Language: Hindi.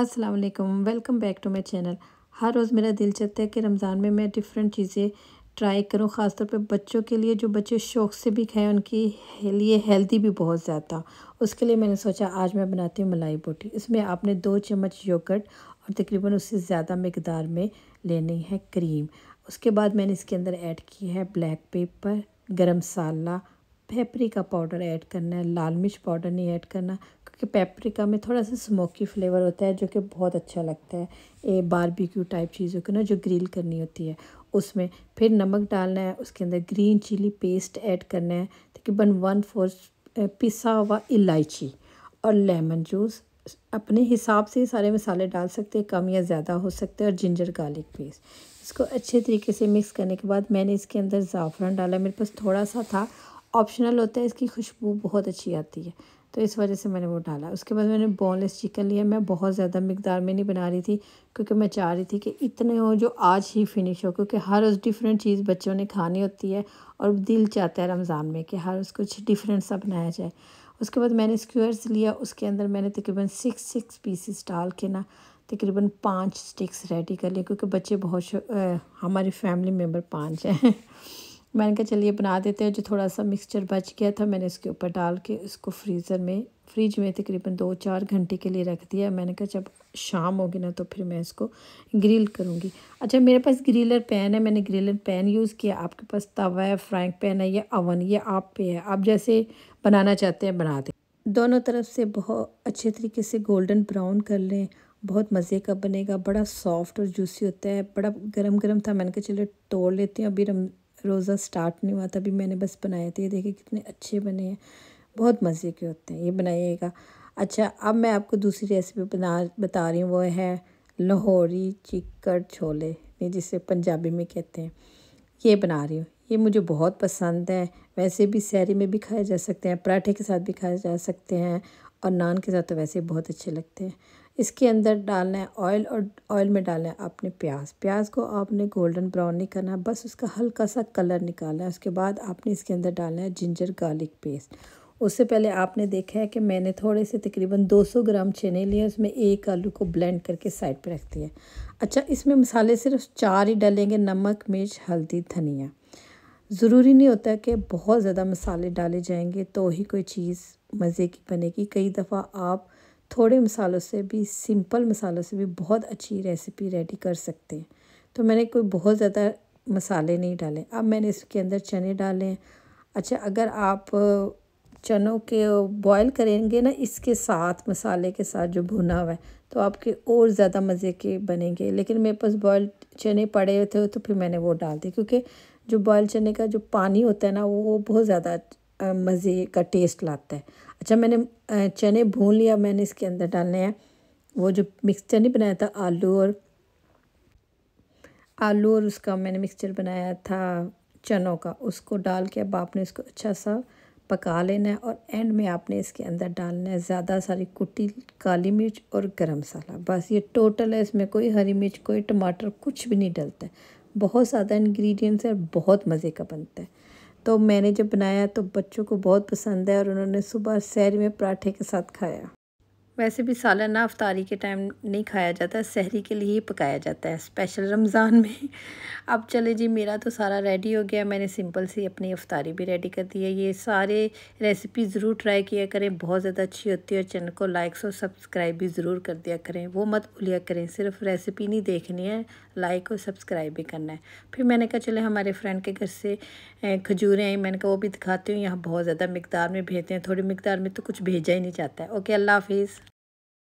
अस्सलाम वालेकुम welcome back to my channel हर रोज़ मेरा दिल चाहता है कि रमज़ान में मैं डिफरेंट चीज़ें ट्राई करूं ख़ासतौर पे बच्चों के लिए जो बच्चे शौक़ से भी खाएं उनकी लिए हेल्दी भी बहुत ज़्यादा उसके लिए मैंने सोचा आज मैं बनाती हूँ मलाई बोटी इसमें आपने दो चम्मच योगर्ट और तकरीबन उससे ज़्यादा मकदार में लेनी है क्रीम उसके बाद मैंने इसके अंदर ऐड की है ब्लैक पेपर गर्म मसाला पेपरी का पाउडर ऐड करना है लाल मिर्च पाउडर नहीं ऐड करना क्योंकि पेपरिका में थोड़ा सा स्मोकी फ्लेवर होता है जो कि बहुत अच्छा लगता है ये बारबेक्यू टाइप चीज़ों को ना जो ग्रिल करनी होती है उसमें फिर नमक डालना है उसके अंदर ग्रीन चिली पेस्ट ऐड करना है तकरीबन वन फोर्थ पिसा हुआ इलायची और लेमन जूस अपने हिसाब से सारे मसाले डाल सकते हैं कम या ज़्यादा हो सकते हैं और जिंजर गार्लिक पेस्ट इसको अच्छे तरीके से मिक्स करने के बाद मैंने इसके अंदर ज़ाफ़रान डाला मेरे पास थोड़ा सा था ऑप्शनल होता है इसकी खुशबू बहुत अच्छी आती है तो इस वजह से मैंने वो डाला उसके बाद मैंने बोनलेस चिकन लिया मैं बहुत ज़्यादा मकदार में नहीं बना रही थी क्योंकि मैं चाह रही थी कि इतने हो जो आज ही फिनिश हो क्योंकि हर रोज़ डिफरेंट चीज़ बच्चों ने खानी होती है और दिल चाहता है रमज़ान में कि हर रोज़ कुछ डिफरेंट सा बनाया जाए उसके बाद मैंने स्क्यूअर्स लिया उसके अंदर मैंने तकरीबन सिक्स सिक्स पीसेस डाल के ना तकरीबन पाँच स्टिक्स रेडी कर लिए क्योंकि बच्चे बहुत हमारी फैमिली मेम्बर पाँच हैं मैंने कहा चलिए बना देते हैं जो थोड़ा सा मिक्सचर बच गया था मैंने इसके ऊपर डाल के इसको फ्रीज़र में फ्रिज में तकरीबन दो चार घंटे के लिए रख दिया मैंने कहा जब शाम होगी ना तो फिर मैं इसको ग्रिल करूँगी अच्छा मेरे पास ग्रिलर पैन है मैंने ग्रिलर पैन यूज़ किया आपके पास तवा है फ्राइंग पैन है या अवन ये आप पे है आप जैसे बनाना चाहते हैं बना दें दोनों तरफ से बहुत अच्छे तरीके से गोल्डन ब्राउन कर लें बहुत मज़े का बनेगा बड़ा सॉफ्ट और जूसी होता है बड़ा गरम गरम था मैंने कहा चलो तोड़ लेते हैं अभी रोज़ा स्टार्ट नहीं हुआ था अभी मैंने बस बनाए थे ये देखिए कितने अच्छे बने हैं बहुत मज़े के होते हैं ये बनाइएगा अच्छा अब मैं आपको दूसरी रेसिपी बना बता रही हूँ वो है लाहौरी चिकड़ छोले जिसे पंजाबी में कहते हैं ये बना रही हूँ ये मुझे बहुत पसंद है वैसे भी सैरी में भी खाए जा सकते हैं पराठे के साथ भी खाए जा सकते हैं और नान के साथ तो वैसे ही बहुत अच्छे लगते हैं इसके अंदर डालना है ऑयल और ऑयल में डालना है आपने प्याज प्याज को आपने गोल्डन ब्राउन नहीं करना बस उसका हल्का सा कलर निकालना है उसके बाद आपने इसके अंदर डालना है जिंजर गार्लिक पेस्ट उससे पहले आपने देखा है कि मैंने थोड़े से तकरीबन 200 ग्राम चने लिए उसमें एक आलू को ब्लेंड करके साइड पर रख दिया अच्छा इसमें मसाले सिर्फ चार ही डालेंगे नमक मिर्च हल्दी धनिया ज़रूरी नहीं होता कि बहुत ज़्यादा मसाले डाले जाएंगे तो ही कोई चीज़ मज़े की बनेगी कई दफ़ा आप थोड़े मसालों से भी सिंपल मसालों से भी बहुत अच्छी रेसिपी रेडी कर सकते हैं तो मैंने कोई बहुत ज़्यादा मसाले नहीं डाले अब मैंने इसके अंदर चने डाले हैं अच्छा अगर आप चनों के बॉयल करेंगे ना इसके साथ मसाले के साथ जो भुना हुआ है तो आपके और ज़्यादा मज़े के बनेंगे लेकिन मेरे पास बॉयल चने पड़े हुए थे तो फिर मैंने वो डाल दी क्योंकि जो बॉयल चने का जो पानी होता है ना वो बहुत ज़्यादा मज़े का टेस्ट लाता है अच्छा मैंने चने भून लिया मैंने इसके अंदर डालने हैं वो जो मिक्सचर नहीं बनाया था आलू और आलू और उसका मैंने मिक्सचर बनाया था चनों का उसको डाल के अब आपने इसको अच्छा सा पका लेना है और एंड में आपने इसके अंदर डालना है ज़्यादा सारी कुटी काली मिर्च और गरम मसाला बस ये टोटल है इसमें कोई हरी मिर्च कोई टमाटर कुछ भी नहीं डलता है बहुत ज़्यादा इन्ग्रीडियंट्स है और बहुत मज़े का बनता है तो मैंने जब बनाया तो बच्चों को बहुत पसंद है और उन्होंने सुबह सैर में पराठे के साथ खाया वैसे भी सालाना अफ्तारी के टाइम नहीं खाया जाता सहरी के लिए ही पकाया जाता है स्पेशल रमज़ान में अब चले जी मेरा तो सारा रेडी हो गया मैंने सिंपल सी अपनी अफ्तारी भी रेडी कर दी है ये सारे रेसिपी ज़रूर ट्राई किया करें बहुत ज़्यादा अच्छी होती है और चैनल को लाइक्स और सब्सक्राइब भी ज़रूर कर दिया करें वो मत भूलिया करें सिर्फ रेसिपी नहीं देखनी है लाइक और सब्सक्राइब भी करना है फिर मैंने कहा चले हमारे फ्रेंड के घर से खजूरें आई मैंने कहा वो भी दिखाती हूँ यहाँ बहुत ज़्यादा मकदार में भेजते हैं थोड़ी मकदार में तो कुछ भेजा ही नहीं जाता है ओके अल्लाह हाफिज़